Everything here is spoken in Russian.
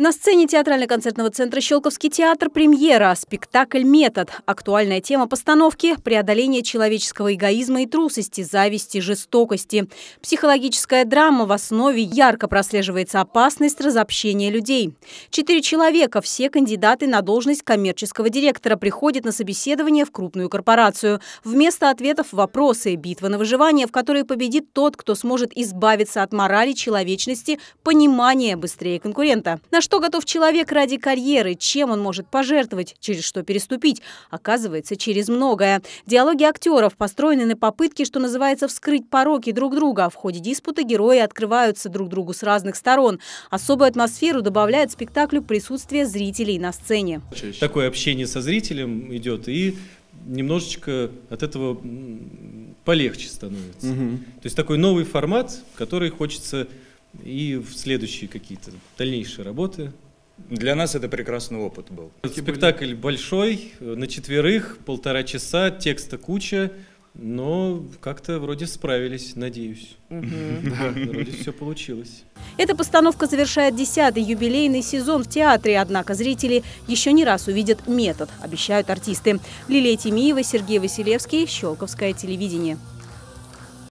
На сцене театрально-концертного центра «Щелковский театр» премьера, спектакль «Метод». Актуальная тема постановки – преодоление человеческого эгоизма и трусости, зависти, жестокости. Психологическая драма в основе ярко прослеживается опасность разобщения людей. Четыре человека, все кандидаты на должность коммерческого директора, приходят на собеседование в крупную корпорацию. Вместо ответов – вопросы, битва на выживание, в которой победит тот, кто сможет избавиться от морали, человечности, понимания быстрее конкурента. На что готов человек ради карьеры, чем он может пожертвовать, через что переступить, оказывается, через многое. Диалоги актеров построены на попытке, что называется, вскрыть пороки друг друга. В ходе диспута герои открываются друг другу с разных сторон. Особую атмосферу добавляет спектаклю присутствие зрителей на сцене. Такое общение со зрителем идет и немножечко от этого полегче становится. Угу. То есть такой новый формат, который хочется и в следующие какие-то дальнейшие работы. Для нас это прекрасный опыт был. Спектакль большой, на четверых, полтора часа, текста куча, но как-то вроде справились, надеюсь. Вроде все получилось. Эта постановка завершает десятый юбилейный сезон в театре, однако зрители еще не раз увидят метод, обещают артисты. Лилия Тимиева, Сергей Василевский, Щелковское телевидение.